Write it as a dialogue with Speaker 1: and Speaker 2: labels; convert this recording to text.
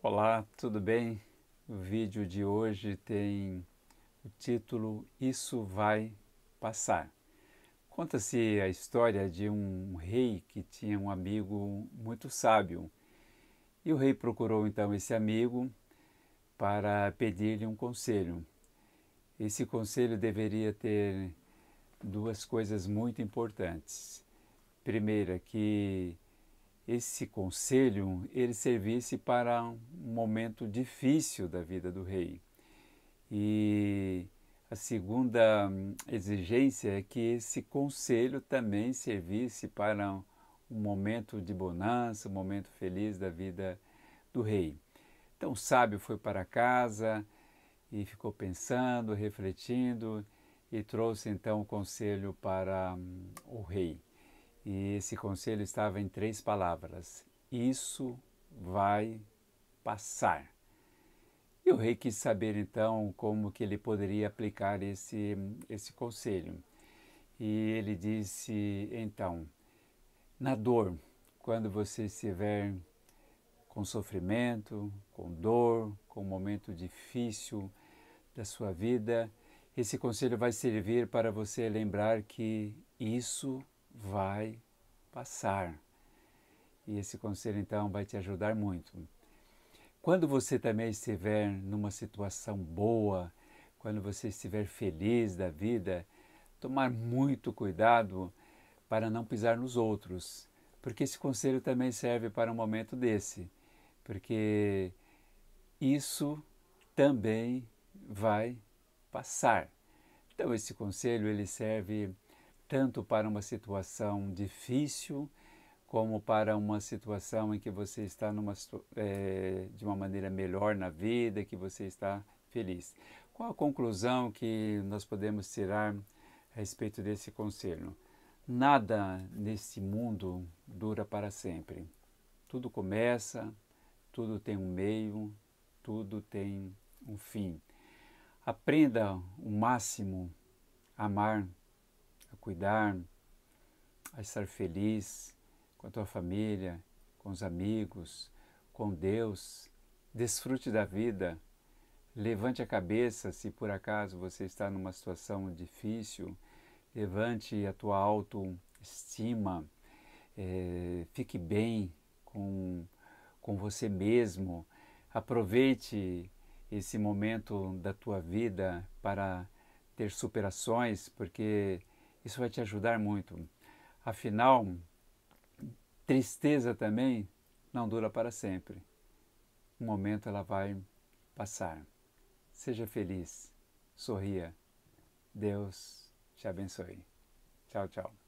Speaker 1: Olá, tudo bem? O vídeo de hoje tem o título Isso Vai Passar. Conta-se a história de um rei que tinha um amigo muito sábio. E o rei procurou então esse amigo para pedir-lhe um conselho. Esse conselho deveria ter duas coisas muito importantes. Primeira, que esse conselho ele servisse para um momento difícil da vida do rei. E a segunda hum, exigência é que esse conselho também servisse para um momento de bonança, um momento feliz da vida do rei. Então o sábio foi para casa e ficou pensando, refletindo e trouxe então o conselho para hum, o rei. E esse conselho estava em três palavras: Isso vai passar. E o rei quis saber então como que ele poderia aplicar esse, esse conselho. E ele disse: Então, na dor, quando você estiver com sofrimento, com dor, com um momento difícil da sua vida, esse conselho vai servir para você lembrar que isso vai passar. E esse conselho então vai te ajudar muito. Quando você também estiver numa situação boa, quando você estiver feliz da vida, tomar muito cuidado para não pisar nos outros, porque esse conselho também serve para um momento desse, porque isso também vai passar. Então esse conselho ele serve tanto para uma situação difícil, como para uma situação em que você está numa, é, de uma maneira melhor na vida, que você está feliz. Qual a conclusão que nós podemos tirar a respeito desse conselho? Nada nesse mundo dura para sempre. Tudo começa, tudo tem um meio, tudo tem um fim. Aprenda o máximo a amar a cuidar, a estar feliz com a tua família, com os amigos, com Deus. Desfrute da vida. Levante a cabeça se por acaso você está numa situação difícil. Levante a tua autoestima. É, fique bem com, com você mesmo. Aproveite esse momento da tua vida para ter superações, porque isso vai te ajudar muito. Afinal, tristeza também não dura para sempre. Um momento ela vai passar. Seja feliz, sorria. Deus te abençoe. Tchau, tchau.